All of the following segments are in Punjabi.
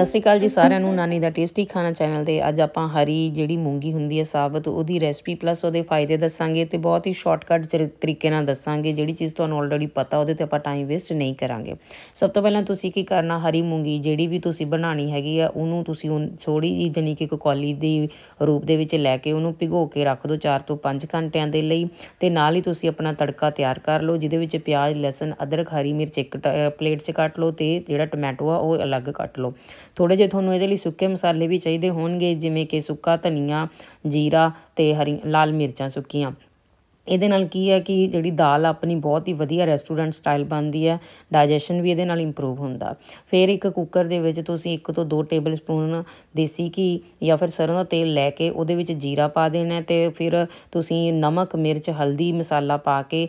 ਸਤਿ ਸ਼੍ਰੀ ਅਕਾਲ ਜੀ ਸਾਰਿਆਂ ਨੂੰ ਨਾਨੀ ਦਾ ਟੇਸਟੀ ਖਾਣਾ ਚੈਨਲ ਤੇ ਅੱਜ ਆਪਾਂ ਹਰੀ ਜਿਹੜੀ ਮੂੰਗੀ ਹੁੰਦੀ ਹੈ ਸਾਬਤ ਉਹਦੀ ਰੈਸਪੀ ਪਲੱਸ ਉਹਦੇ ਫਾਇਦੇ ਦੱਸਾਂਗੇ ਤੇ ਬਹੁਤ ਹੀ ਸ਼ਾਰਟਕਟ ਤਰੀਕੇ ਨਾਲ ਦੱਸਾਂਗੇ ਜਿਹੜੀ ਚੀਜ਼ ਤੁਹਾਨੂੰ ਆਲਰੇਡੀ ਪਤਾ ਉਹਦੇ ਤੇ ਆਪਾਂ ਟਾਈਮ ਵੇਸਟ ਨਹੀਂ ਕਰਾਂਗੇ ਸਭ ਤੋਂ ਪਹਿਲਾਂ ਤੁਸੀਂ ਕੀ ਕਰਨਾ ਹਰੀ ਮੂੰਗੀ ਜਿਹੜੀ ਵੀ ਤੁਸੀਂ ਬਣਾਣੀ ਹੈਗੀ ਆ ਉਹਨੂੰ ਤੁਸੀਂ ਛੋੜੀ ਜੀ ਜਨੀ ਕਿ ਕੋਲੀ ਦੀ ਰੂਪ ਦੇ ਵਿੱਚ ਲੈ ਕੇ ਉਹਨੂੰ ਭਿਗੋ ਕੇ ਰੱਖ ਦਿਓ 4 ਤੋਂ 5 ਘੰਟਿਆਂ ਦੇ ਲਈ ਤੇ ਨਾਲ ਹੀ ਤੁਸੀਂ ਆਪਣਾ ਤੜਕਾ ਤਿਆਰ ਕਰ ਲਓ ਜਿਹਦੇ ਵਿੱਚ ਪਿਆਜ਼ ਲਸਣ ਅਦਰਕ ਹਰੀ ਮਿਰਚ ਇੱਕ ਪਲੇਟ 'ਚ ਕੱਟ ਲਓ ਤੇ ਜਿਹੜਾ ਟੋਮੈਟੋ ਆ ਉਹ ਅਲੱਗ ਕੱਟ ਲਓ ਥੋੜੇ ਜੇ ਤੁਹਾਨੂੰ ਇਹਦੇ ਲਈ ਸੁੱਕੇ ਮਸਾਲੇ ਵੀ ਚਾਹੀਦੇ ਹੋਣਗੇ ਜਿਵੇਂ ਕਿ ਸੁੱਕਾ ਧਨੀਆ ਜੀਰਾ ਤੇ ਹਰੀ ਲਾਲ ਮਿਰਚਾਂ ਸੁੱਕੀਆਂ ਇਹਦੇ ਨਾਲ ਕੀ ਹੈ ਕਿ ਜਿਹੜੀ ਦਾਲ ਆਪਣੀ ਬਹੁਤ ਹੀ ਵਧੀਆ ਰੈਸਟੋਰੈਂਟ ਸਟਾਈਲ ਬਣਦੀ ਹੈ ਡਾਈਜੈਸ਼ਨ ਵੀ ਇਹਦੇ ਨਾਲ ਇੰਪਰੂਵ ਹੁੰਦਾ ਫਿਰ ਇੱਕ ਕੁੱਕਰ ਦੇ ਵਿੱਚ ਤੁਸੀਂ ਇੱਕ ਤੋਂ ਦੋ ਟੇਬਲ ਸਪੂਨ ਦੇਸੀ ਘੀ ਜਾਂ ਫਿਰ ਸਰੋਂ ਦਾ ਤੇਲ ਲੈ ਕੇ ਉਹਦੇ ਵਿੱਚ ਜੀਰਾ ਪਾ ਦੇਣਾ ਤੇ ਫਿਰ ਤੁਸੀਂ ਨਮਕ ਮਿਰਚ ਹਲਦੀ ਮਸਾਲਾ ਪਾ ਕੇ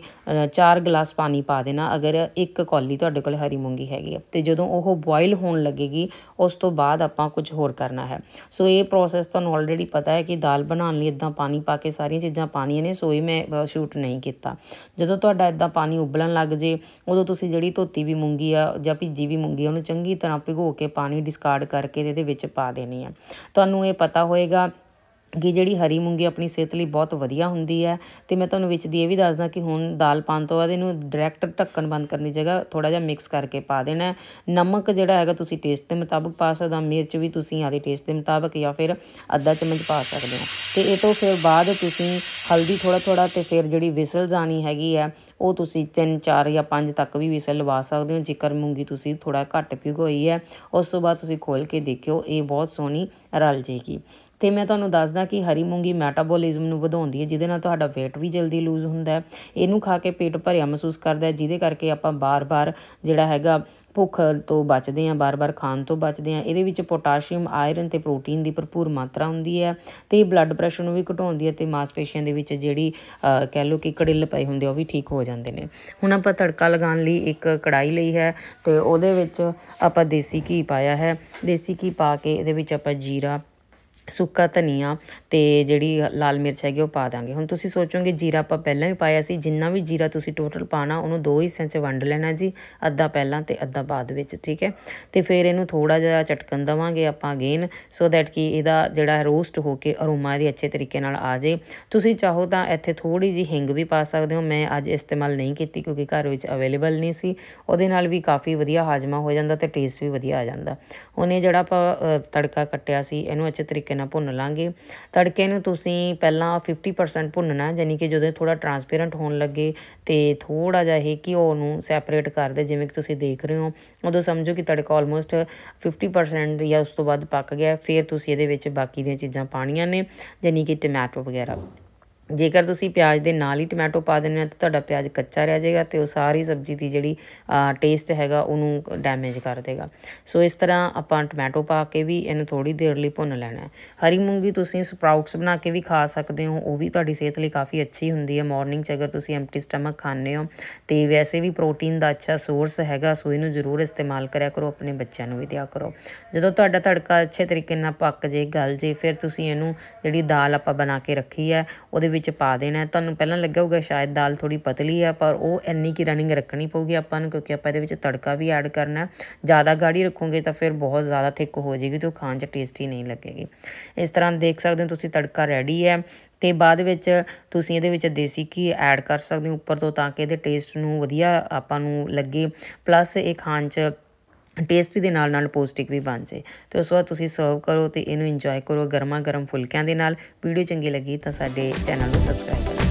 4 ਗਲਾਸ ਪਾਣੀ ਪਾ ਦੇਣਾ ਅਗਰ ਇੱਕ ਕੌਲੀ ਤੁਹਾਡੇ ਕੋਲ ਹਰੀ ਮੂੰਗੀ ਹੈਗੀ ਤੇ ਜਦੋਂ ਉਹ ਬੋਇਲ ਹੋਣ ਲੱਗੇਗੀ ਉਸ ਤੋਂ ਬਾਅਦ ਆਪਾਂ ਕੁਝ ਹੋਰ ਕਰਨਾ ਹੈ ਸੋ ਇਹ ਪ੍ਰੋਸੈਸ ਤੁਹਾਨੂੰ ਆਲਰੇਡੀ ਪਤਾ ਹੈ ਕਿ ਦਾਲ ਬਣਾਉਣ ਲਈ ਇਦਾਂ ਪਾਣੀ ਪਾ ਕੇ ਸਾਰੀਆਂ ਚੀਜ਼ਾਂ ਪਾਣੀਆਂ ਨੇ ਸੋ ਇਹ ਮੈਂ ਸ਼ੂਟ ਨਹੀਂ ਕੀਤਾ ਜਦੋਂ ਤੁਹਾਡਾ ਇਦਾਂ ਪਾਣੀ ਉਬਲਣ ਲੱਗ ਜੇ ਉਦੋਂ ਤੁਸੀਂ ਜਿਹੜੀ ਧੋਤੀ ਵੀ ਮੂੰਗੀ ਆ ਜਾਂ ਭਿੱਜੀ ਵੀ ਮੂੰਗੀ ਉਹਨੂੰ ਚੰਗੀ ਤਰ੍ਹਾਂ ਭਿਗੋ ਕੇ ਪਾਣੀ ਡਿਸਕਾਰਡ ਕਰਕੇ ਇਹਦੇ ਵਿੱਚ ਪਾ ਦੇਣੀ ਆ ਤੁਹਾਨੂੰ ਇਹ ਪਤਾ ਹੋਏਗਾ ਕਿ ਜਿਹੜੀ ਹਰੀ ਮੂੰਗੀ ਆਪਣੀ ਸਿਹਤ ਲਈ ਬਹੁਤ ਵਧੀਆ ਹੁੰਦੀ ਹੈ ਤੇ ਮੈਂ ਤੁਹਾਨੂੰ ਵਿੱਚ ਦੀ ਇਹ ਵੀ ਦੱਸਦਾ ਕਿ ਹੁਣ ਦਾਲ ਪਾਣ ਤੋਂ ਬਾਅਦ ਇਹਨੂੰ ਡਾਇਰੈਕਟ ਢੱਕਣ ਬੰਦ ਕਰਨ ਦੀ ਜਗ੍ਹਾ ਥੋੜਾ ਜਿਹਾ ਮਿਕਸ ਕਰਕੇ ਪਾ ਦੇਣਾ ਨਮਕ ਜਿਹੜਾ ਹੈਗਾ ਤੁਸੀਂ ਟੇਸਟ ਦੇ ਮੁਤਾਬਕ ਪਾ ਸਕਦੇ ਹੋ ਮਿਰਚ ਵੀ ਤੁਸੀਂ ਆਦੇ ਟੇਸਟ ਦੇ ਮੁਤਾਬਕ ਜਾਂ ਫਿਰ ਅੱਧਾ ਚਮਚ ਪਾ ਸਕਦੇ ਹੋ ਤੇ ਇਹ ਤੋਂ ਫਿਰ ਬਾਅਦ ਤੁਸੀਂ ਹਲਦੀ ਥੋੜਾ ਥੋੜਾ ਤੇ ਫਿਰ ਜਿਹੜੀ ਵਿਸਲ ਜਾਣੀ ਹੈਗੀ ਹੈ ਉਹ ਤੁਸੀਂ 3 4 ਜਾਂ 5 ਤੱਕ ਵੀ ਵਿਸਲ ਲਵਾ ਸਕਦੇ ਹੋ ਜੇਕਰ ਮੂੰਗੀ ਤੁਸੀਂ ਥੋੜਾ ਘੱਟ ਪੀਗੋਈ ਹੈ ਉਸ ਤੋਂ ਬਾਅਦ ਤੁਸੀਂ ਖੋਲ ਕੇ ਦੇਖਿਓ ਇਹ ਬਹੁਤ ਸੋਹਣੀ ਰਲ ਜੇਗੀ ਤੇ ਮੈਂ ਤੁਹਾਨੂੰ ਦੱਸਦਾ ਕਿ ਹਰੀ ਮੂੰਗੀ ਮੈਟਾਬੋਲਿਜ਼ਮ ਨੂੰ ਵਧਾਉਂਦੀ ਹੈ ਜਿਹਦੇ ਨਾਲ ਤੁਹਾਡਾ weight ਵੀ ਜਲਦੀ ਲੂਜ਼ ਹੁੰਦਾ ਹੈ ਇਹਨੂੰ ਖਾ ਕੇ ਪੇਟ ਭਰਿਆ ਮਹਿਸੂਸ ਕਰਦਾ ਹੈ ਜਿਹਦੇ ਕਰਕੇ ਆਪਾਂ ਬਾਰ-ਬਾਰ ਜਿਹੜਾ ਹੈਗਾ ਭੁੱਖ ਤੋਂ ਬਚਦੇ ਆ ਬਾਰ-ਬਾਰ ਖਾਣ ਤੋਂ ਬਚਦੇ ਆ ਇਹਦੇ ਵਿੱਚ ਪੋਟਾਸ਼ੀਅਮ ਆਇਰਨ ਤੇ ਪ੍ਰੋਟੀਨ ਦੀ ਭਰਪੂਰ ਮਾਤਰਾ ਹੁੰਦੀ ਹੈ ਤੇ ਇਹ ਬਲੱਡ ਪ੍ਰੈਸ਼ਰ ਨੂੰ ਵੀ ਘਟਾਉਂਦੀ ਹੈ ਤੇ ਮਾਸਪੇਸ਼ੀਆਂ ਦੇ ਵਿੱਚ ਜਿਹੜੀ ਕਹਿ ਲਓ ਕਿ ਕੜਿੱਲ ਪਏ ਹੁੰਦੇ ਉਹ ਵੀ ਠੀਕ ਹੋ ਜਾਂਦੇ ਨੇ ਹੁਣ ਆਪਾਂ ਤੜਕਾ ਲਗਾਉਣ ਲਈ ਇੱਕ ਕੜਾਈ ਲਈ ਹੈ ਤੇ ਉਹਦੇ ਵਿੱਚ ਆਪਾਂ ਦੇਸੀ ਘੀ ਪਾਇਆ ਹੈ ਦੇਸੀ ਘੀ ਪਾ ਕੇ ਇਹਦੇ ਵਿੱਚ ਆਪਾਂ ਜੀਰਾ ਸੁੱਕਾ ਧਨੀਆ ਤੇ ਜਿਹੜੀ ਲਾਲ ਮਿਰਚ ਹੈਗੀ ਉਹ ਪਾ ਦਾਂਗੇ ਹੁਣ ਤੁਸੀਂ ਸੋਚੋਗੇ ਜੀਰਾ ਆਪਾਂ ਪਹਿਲਾਂ ਹੀ ਪਾਇਆ ਸੀ ਜਿੰਨਾ ਵੀ ਜੀਰਾ ਤੁਸੀਂ ਟੋਟਲ ਪਾਣਾ ਉਹਨੂੰ ਦੋ ਹਿੱਸਿਆਂ 'ਚ ਵੰਡ ਲੈਣਾ ਜੀ ਅੱਧਾ ਪਹਿਲਾਂ ਤੇ ਅੱਧਾ ਬਾਅਦ ਵਿੱਚ ਠੀਕ ਹੈ ਤੇ ਫਿਰ ਇਹਨੂੰ ਥੋੜਾ ਜਿਹਾ ਚਟਕਣ ਦਵਾਂਗੇ ਆਪਾਂ ਅਗੇਨ ਸੋ ਥੈਟ ਕਿ ਇਹਦਾ ਜਿਹੜਾ ਰੋਸਟ ਹੋ ਕੇ ਅਰੋਮਾ ਇਹਦੀ ਅੱਛੇ ਤਰੀਕੇ ਨਾਲ ਆ ਜਾਏ ਤੁਸੀਂ ਚਾਹੋ ਤਾਂ ਇੱਥੇ ਥੋੜੀ ਜੀ ਹਿੰਗ ਵੀ ਪਾ ਸਕਦੇ ਹੋ ਮੈਂ ਅੱਜ ਇਸਤੇਮਾਲ ਨਹੀਂ ਕੀਤੀ ਕਿਉਂਕਿ ਘਰ ਵਿੱਚ ਅਵੇਲੇਬਲ ਨਹੀਂ ਸੀ ਉਹਦੇ ਨਾਲ ਵੀ ਕਾਫੀ ਵਧੀਆ ਹਾਜਮਾ ਹੋ ਜਾਂਦਾ ਤੇ ਟੇਸਟ ਵੀ ਵਧੀਆ ਆ ਜਾਂਦਾ ਹੁਣ ਇਹ ਜਿਹੜਾ ਆਪਾਂ ਤੜਕਾ ਕੱਟਿਆ ਸੀ ਇਹਨੂੰ ਅੱਛੇ ਤਰੀਕੇ ਤਰੀਕੇ ਨਾਲ ਭੁੰਨ ਲਾਂਗੇ ਤੜਕੇ ਨੂੰ ਤੁਸੀਂ ਪਹਿਲਾਂ 50% ਭੁੰਨਣਾ ਜਾਨੀ ਕਿ ਜਦੋਂ ਥੋੜਾ ਟਰਾਂਸਪੇਰੈਂਟ ਹੋਣ ਲੱਗੇ ਤੇ ਥੋੜਾ ਜਿਹਾ ਇਹ ਘਿਓ ਨੂੰ ਸੈਪਰੇਟ ਕਰ ਦੇ ਜਿਵੇਂ ਕਿ ਤੁਸੀਂ ਦੇਖ ਰਹੇ ਹੋ ਉਦੋਂ ਸਮਝੋ ਕਿ ਤੜਕਾ ਆਲਮੋਸਟ 50% ਜਾਂ ਉਸ ਤੋਂ ਵੱਧ ਪੱਕ ਗਿਆ ਫਿਰ ਤੁਸੀਂ ਇਹਦੇ ਵਿੱਚ ਬਾਕੀ ਦੀਆਂ ਚੀਜ਼ਾਂ ਪਾਣੀਆਂ ਨੇ ਜਾਨੀ ਕਿ ਟਮਾਟਰ ਵਗੈਰਾ ਜੇਕਰ ਤੁਸੀਂ ਪਿਆਜ਼ ਦੇ ਨਾਲ ਹੀ ਟਮਾਟੋ ਪਾ ਦਿੰਦੇ ਹੋ ਤਾਂ ਤੁਹਾਡਾ ਪਿਆਜ਼ ਕੱਚਾ ਰਹਿ ਜਾਏਗਾ ਤੇ ਉਹ ਸਾਰੀ ਸਬਜ਼ੀ ਦੀ ਜਿਹੜੀ ਟੇਸਟ ਹੈਗਾ ਉਹਨੂੰ ਡੈਮੇਜ ਕਰ ਦੇਗਾ ਸੋ ਇਸ ਤਰ੍ਹਾਂ ਆਪਾਂ ਟਮਾਟੋ ਪਾ ਕੇ ਵੀ ਇਹਨੂੰ ਥੋੜੀ ਦੇਰ ਲਈ ਭੁੰਨ ਲੈਣਾ ਹੈ ਹਰੀ ਮੂੰਗੀ ਤੁਸੀਂ ਸਪਰਾਊਟਸ ਬਣਾ ਕੇ ਵੀ ਖਾ ਸਕਦੇ ਹੋ ਉਹ ਵੀ ਤੁਹਾਡੀ ਸਿਹਤ ਲਈ ਕਾਫੀ ਅੱਛੀ ਹੁੰਦੀ ਹੈ ਮਾਰਨਿੰਗ 'ਚ ਅਗਰ ਤੁਸੀਂ ਐਮਪਟੀ ਸਟਮਕ ਖਾਂਦੇ ਹੋ ਤੇ ਵੈਸੇ ਵੀ ਪ੍ਰੋਟੀਨ ਦਾ ਅੱਛਾ ਸੋਰਸ ਹੈਗਾ ਸੋ ਇਹਨੂੰ ਜ਼ਰੂਰ ਇਸਤੇਮਾਲ ਕਰਿਆ ਕਰੋ ਆਪਣੇ ਬੱਚਿਆਂ ਨੂੰ ਵੀ ਦਿਆ ਕਰੋ ਜਦੋਂ ਤੁਹਾਡਾ ਤੜਕਾ ਅੱਛੇ ਤਰੀਕੇ ਨਾਲ ਪੱਕ ਜੇ ਗਲ ਜੇ ਫਿਰ ਤੁਸੀਂ ਇਹਨੂੰ ਜਿਹੜੀ ਦਾਲ ਆਪਾਂ ਬਣਾ ਕੇ ਰੱਖੀ ਹੈ ਉਹਦੇ ਵਿੱਚ ਵਿੱਚ ਪਾ ਦੇਣਾ ਤੁਹਾਨੂੰ ਪਹਿਲਾਂ ਲੱਗਾ ਹੋਊਗਾ ਸ਼ਾਇਦ ਦਾਲ ਥੋੜੀ ਪਤਲੀ ਆ ਪਰ ਉਹ ਇੰਨੀ ਕੀ ਰਨਿੰਗ ਰੱਖਣੀ ਪਊਗੀ ਆਪਾਂ ਨੂੰ ਕਿਉਂਕਿ ਆਪਾਂ ਇਹਦੇ ਵਿੱਚ ਤੜਕਾ ਵੀ ਐਡ ਕਰਨਾ ਜ਼ਿਆਦਾ ਗਾੜੀ ਰੱਖੋਗੇ ਤਾਂ ਫਿਰ ਬਹੁਤ ਜ਼ਿਆਦਾ ਥਿੱਕ ਹੋ ਜਾਏਗੀ ਤੇ ਖਾਣ 'ਚ ਟੇਸਟੀ ਨਹੀਂ ਲੱਗੇਗੀ ਇਸ ਤਰ੍ਹਾਂ ਦੇਖ ਸਕਦੇ ਹੋ ਤੁਸੀਂ ਤੜਕਾ ਰੈਡੀ ਹੈ ਤੇ ਬਾਅਦ ਵਿੱਚ ਤੁਸੀਂ ਇਹਦੇ ਵਿੱਚ ਦੇਸੀ ਘੀ ਐਡ ਕਰ ਸਕਦੇ ਹੋ ਉੱਪਰ ਤੋਂ ਤਾਂ ਕਿ ਇਹਦੇ ਟੇਸਟ ਨੂੰ ਵਧੀਆ ਆਪਾਂ ਨੂੰ ਲੱਗੇ ਪਲੱਸ ਇਹ ਖਾਣ 'ਚ ਟੇਸਟੀ ਦੇ ਨਾਲ ਨਾਲ ਪੋਸਟਿਕ ਵੀ ਬਣ ਜੇ ਤੇ ਉਸ ਵਾਰ ਤੁਸੀਂ ਸਰਵ ਕਰੋ ਤੇ ਇਹਨੂੰ ਇੰਜੋਏ ਕਰੋ ਗਰਮਾ ਗਰਮ ਫੁਲਕਿਆਂ ਦੇ ਨਾਲ ਵੀਡੀਓ ਚੰਗੀ ਲੱਗੀ ਤਾਂ ਸਾਡੇ ਚੈਨਲ ਨੂੰ ਸਬਸਕ੍ਰਾਈਬ ਕਰੋ